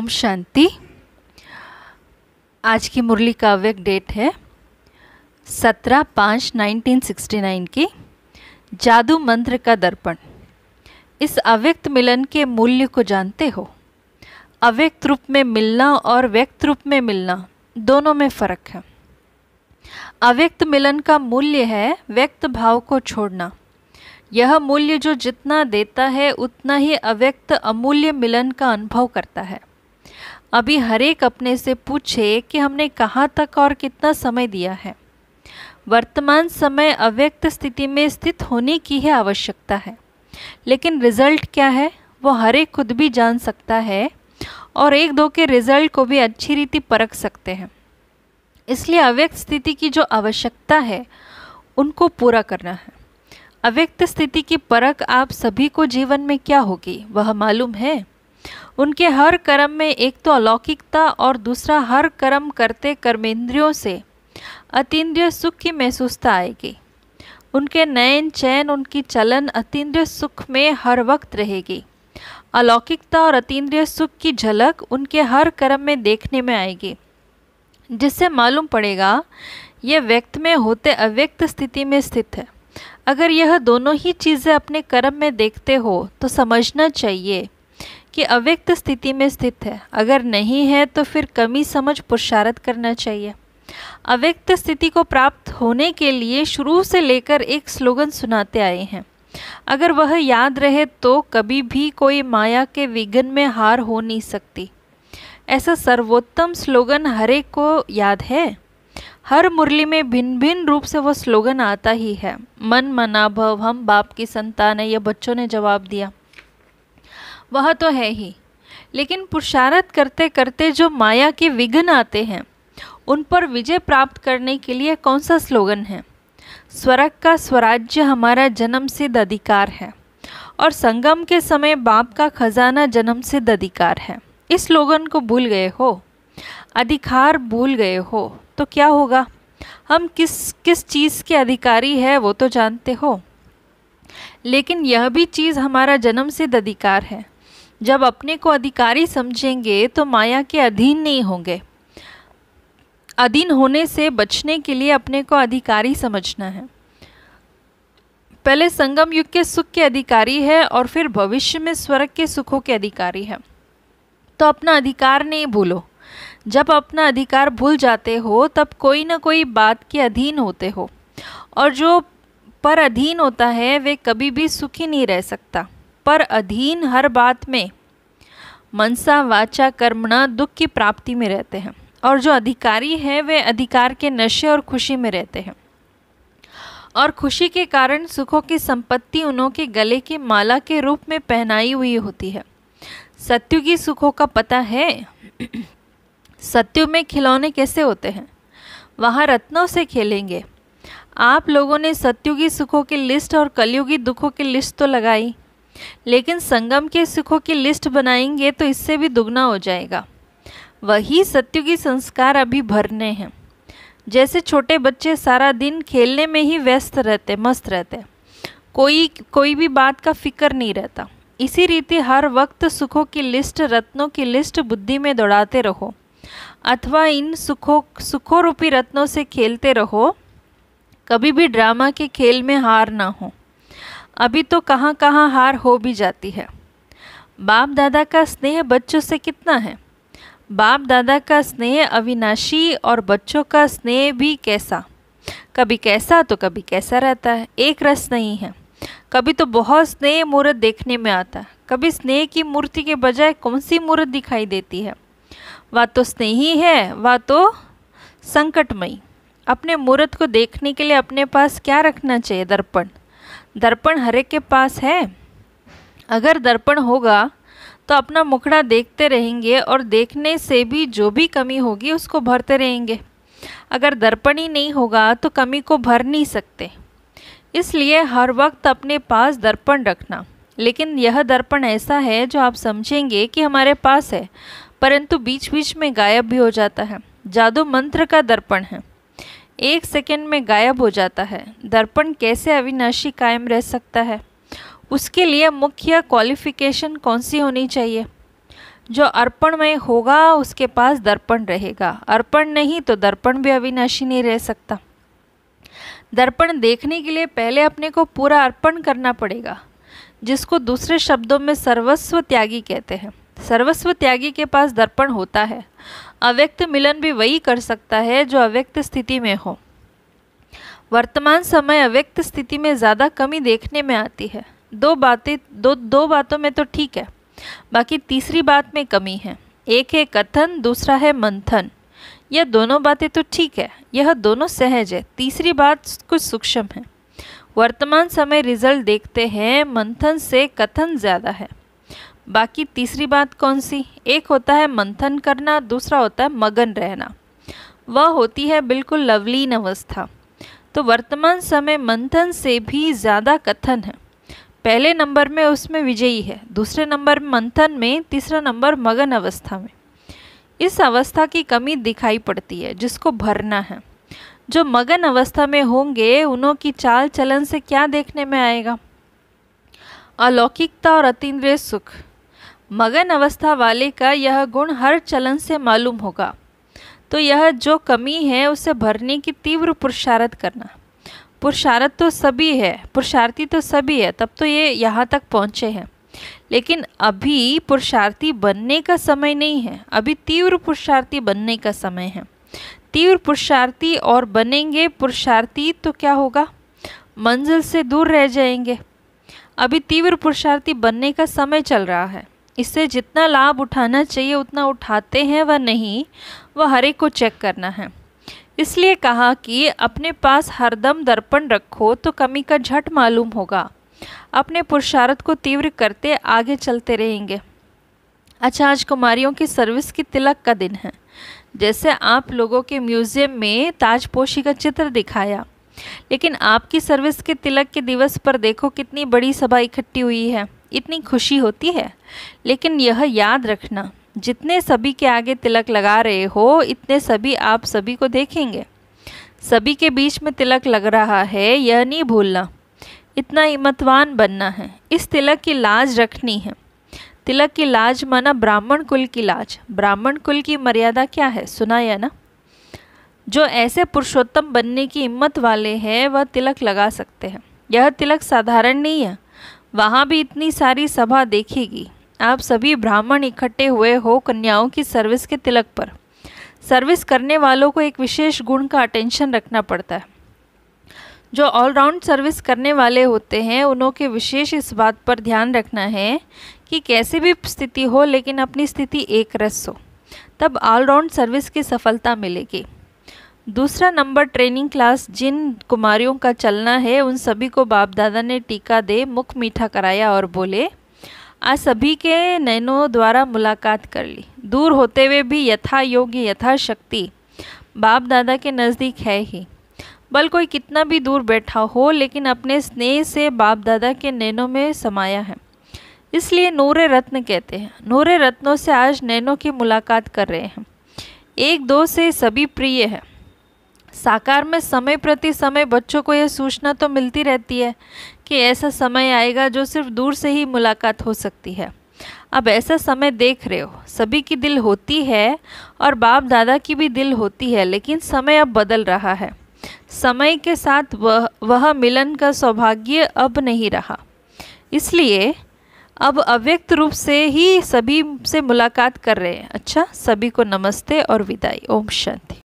ओम शांति आज की मुरली काव्य डेट है सत्रह पाँच नाइनटीन सिक्सटी नाइन की जादू मंत्र का दर्पण इस अव्यक्त मिलन के मूल्य को जानते हो अव्यक्त रूप में मिलना और व्यक्त रूप में मिलना दोनों में फ़र्क है अव्यक्त मिलन का मूल्य है व्यक्त भाव को छोड़ना यह मूल्य जो जितना देता है उतना ही अव्यक्त अमूल्य मिलन का अनुभव करता है अभी हर एक अपने से पूछे कि हमने कहाँ तक और कितना समय दिया है वर्तमान समय अव्यक्त स्थिति में स्थित होने की ही आवश्यकता है लेकिन रिजल्ट क्या है वो हर एक खुद भी जान सकता है और एक दो के रिजल्ट को भी अच्छी रीति परख सकते हैं इसलिए अव्यक्त स्थिति की जो आवश्यकता है उनको पूरा करना है अव्यक्त स्थिति की परख आप सभी को जीवन में क्या होगी वह मालूम है उनके हर कर्म में एक तो अलौकिकता और दूसरा हर कर्म करते कर्मेंद्रियों से अतीन्द्रिय सुख की महसूसता आएगी उनके नयन चयन उनकी चलन अतीन्द्रिय सुख में हर वक्त रहेगी अलौकिकता और अतीन्द्रिय सुख की झलक उनके हर कर्म में देखने में आएगी जिससे मालूम पड़ेगा यह व्यक्त में होते अव्यक्त स्थिति में स्थित है अगर यह दोनों ही चीज़ें अपने कर्म में देखते हो तो समझना चाहिए कि अव्यक्त स्थिति में स्थित है अगर नहीं है तो फिर कमी समझ पुरुषार्थ करना चाहिए अव्यक्त स्थिति को प्राप्त होने के लिए शुरू से लेकर एक स्लोगन सुनाते आए हैं अगर वह याद रहे तो कभी भी कोई माया के विघन में हार हो नहीं सकती ऐसा सर्वोत्तम स्लोगन हरे को याद है हर मुरली में भिन्न भिन्न रूप से वह स्लोगन आता ही है मन मना भव हम बाप की संतान है यह बच्चों ने जवाब दिया वह तो है ही लेकिन पुरुषार्थ करते करते जो माया के विघ्न आते हैं उन पर विजय प्राप्त करने के लिए कौन सा स्लोगन है स्वरग का स्वराज्य हमारा जन्म सिद्ध अधिकार है और संगम के समय बाप का खजाना जन्म सिद्ध अधिकार है इस स्लोगन को भूल गए हो अधिकार भूल गए हो तो क्या होगा हम किस किस चीज़ के अधिकारी है वो तो जानते हो लेकिन यह भी चीज़ हमारा जन्म सिद्ध अधिकार है जब अपने को अधिकारी समझेंगे तो माया के अधीन नहीं होंगे अधीन होने से बचने के लिए अपने को अधिकारी समझना है पहले संगम युग के सुख के अधिकारी है और फिर भविष्य में स्वर्ग के सुखों के अधिकारी है तो अपना अधिकार नहीं भूलो जब अपना अधिकार भूल जाते हो तब कोई ना कोई बात के अधीन होते हो और जो पर अधीन होता है वे कभी भी सुखी नहीं रह सकता पर अधीन हर बात में मनसा वाचा कर्मणा दुख की प्राप्ति में रहते हैं और जो अधिकारी है वे अधिकार के नशे और खुशी में रहते हैं और खुशी के कारण सुखों की संपत्ति उन्हों के गले की माला के रूप में पहनाई हुई होती है सत्यु की सुखों का पता है सत्यु में खिलौने कैसे होते हैं वहाँ रत्नों से खेलेंगे आप लोगों ने सत्युगी सुखों की लिस्ट और कलयुगी दुखों की लिस्ट तो लगाई लेकिन संगम के सुखों की लिस्ट बनाएंगे तो इससे भी दुगना हो जाएगा वही सत्युगी संस्कार अभी भरने हैं जैसे छोटे बच्चे सारा दिन खेलने में ही व्यस्त रहते मस्त रहते कोई कोई भी बात का फिक्र नहीं रहता इसी रीति हर वक्त सुखों की लिस्ट रत्नों की लिस्ट बुद्धि में दौड़ाते रहो अथवा इन सुखों सुखों रूपी रत्नों से खेलते रहो कभी भी ड्रामा के खेल में हार ना हो अभी तो कहाँ कहाँ हार हो भी जाती है बाप दादा का स्नेह बच्चों से कितना है बाप दादा का स्नेह अविनाशी और बच्चों का स्नेह भी कैसा कभी कैसा तो कभी कैसा रहता है एक रस नहीं है कभी तो बहुत स्नेह मूर्त देखने में आता है कभी स्नेह की मूर्ति के बजाय कौन सी मूर्त दिखाई देती है वह तो स्नेही है वह तो संकटमयी अपने मूर्त को देखने के लिए अपने पास क्या रखना चाहिए दर्पण दर्पण हरेक के पास है अगर दर्पण होगा तो अपना मुखड़ा देखते रहेंगे और देखने से भी जो भी कमी होगी उसको भरते रहेंगे अगर दर्पण ही नहीं होगा तो कमी को भर नहीं सकते इसलिए हर वक्त अपने पास दर्पण रखना लेकिन यह दर्पण ऐसा है जो आप समझेंगे कि हमारे पास है परंतु बीच बीच में गायब भी हो जाता है जादू मंत्र का दर्पण है एक सेकेंड में गायब हो जाता है दर्पण कैसे अविनाशी कायम रह सकता है उसके लिए मुख्य क्वालिफिकेशन कौन सी होनी चाहिए जो अर्पण में होगा उसके पास दर्पण रहेगा अर्पण नहीं तो दर्पण भी अविनाशी नहीं रह सकता दर्पण देखने के लिए पहले अपने को पूरा अर्पण करना पड़ेगा जिसको दूसरे शब्दों में सर्वस्व त्यागी कहते हैं सर्वस्व त्यागी के पास दर्पण होता है अव्यक्त मिलन भी वही कर सकता है जो अव्यक्त स्थिति में हो वर्तमान समय अव्यक्त स्थिति में ज़्यादा कमी देखने में आती है दो बातें दो दो बातों में तो ठीक है बाकी तीसरी बात में कमी है एक है कथन दूसरा है मंथन यह दोनों बातें तो ठीक है यह दोनों सहज है तीसरी बात कुछ सूक्ष्म है वर्तमान समय रिजल्ट देखते हैं मंथन से कथन ज़्यादा है बाकी तीसरी बात कौन सी एक होता है मंथन करना दूसरा होता है मगन रहना वह होती है बिल्कुल लवलीन अवस्था तो वर्तमान समय मंथन से भी ज़्यादा कथन है पहले नंबर में उसमें विजयी है दूसरे नंबर मंथन में तीसरा नंबर मगन अवस्था में इस अवस्था की कमी दिखाई पड़ती है जिसको भरना है जो मगन अवस्था में होंगे उन्हों की चाल चलन से क्या देखने में आएगा अलौकिकता और अतीन्द्रिय सुख मगन अवस्था वाले का यह गुण हर चलन से मालूम होगा तो यह जो कमी है उसे भरने की तीव्र पुरुषार्थ करना पुरुषार्थ तो सभी है पुरुषार्थी तो सभी है तब तो ये यहाँ तक पहुँचे हैं लेकिन अभी पुरुषार्थी बनने का समय नहीं है अभी तीव्र पुरुषार्थी बनने का समय है तीव्र पुरुषार्थी और बनेंगे पुरुषार्थी तो क्या होगा मंजिल से दूर रह जाएंगे अभी तीव्र पुरुषार्थी बनने का समय चल रहा है इससे जितना लाभ उठाना चाहिए उतना उठाते हैं व नहीं वह हर एक को चेक करना है इसलिए कहा कि अपने पास हरदम दर्पण रखो तो कमी का झट मालूम होगा अपने पुरुषार्थ को तीव्र करते आगे चलते रहेंगे अच्छा आज कुमारियों की सर्विस की तिलक का दिन है जैसे आप लोगों के म्यूज़ियम में ताजपोशी का चित्र दिखाया लेकिन आपकी सर्विस के तिलक के दिवस पर देखो कितनी बड़ी सभा इकट्ठी हुई है इतनी खुशी होती है लेकिन यह याद रखना जितने सभी के आगे तिलक लगा रहे हो इतने सभी आप सभी को देखेंगे सभी के बीच में तिलक लग रहा है यह नहीं भूलना इतना हिम्मतवान बनना है इस तिलक की लाज रखनी है तिलक की लाज माना ब्राह्मण कुल की लाज ब्राह्मण कुल की मर्यादा क्या है सुना या ना जो ऐसे पुरुषोत्तम बनने की हिम्मत वाले हैं वह वा तिलक लगा सकते हैं यह तिलक साधारण नहीं है वहाँ भी इतनी सारी सभा देखेगी आप सभी ब्राह्मण इकट्ठे हुए हो कन्याओं की सर्विस के तिलक पर सर्विस करने वालों को एक विशेष गुण का अटेंशन रखना पड़ता है जो ऑलराउंड सर्विस करने वाले होते हैं उन्हों के विशेष इस बात पर ध्यान रखना है कि कैसी भी स्थिति हो लेकिन अपनी स्थिति एक रस हो तब ऑलराउंड सर्विस की सफलता मिलेगी दूसरा नंबर ट्रेनिंग क्लास जिन कुमारियों का चलना है उन सभी को बाप दादा ने टीका दे मुख मीठा कराया और बोले आज सभी के नैनों द्वारा मुलाकात कर ली दूर होते हुए भी यथा योग्य यथा शक्ति बाप दादा के नज़दीक है ही बल कोई कितना भी दूर बैठा हो लेकिन अपने स्नेह से बाप दादा के नैनों में समाया है इसलिए नूर रत्न कहते हैं नूर रत्नों से आज नैनों की मुलाकात कर रहे हैं एक दो से सभी प्रिय है साकार में समय प्रति समय बच्चों को यह सूचना तो मिलती रहती है कि ऐसा समय आएगा जो सिर्फ दूर से ही मुलाकात हो सकती है अब ऐसा समय देख रहे हो सभी की दिल होती है और बाप दादा की भी दिल होती है लेकिन समय अब बदल रहा है समय के साथ वह वह मिलन का सौभाग्य अब नहीं रहा इसलिए अब अव्यक्त रूप से ही सभी से मुलाकात कर रहे हैं अच्छा सभी को नमस्ते और विदाई ओम शांति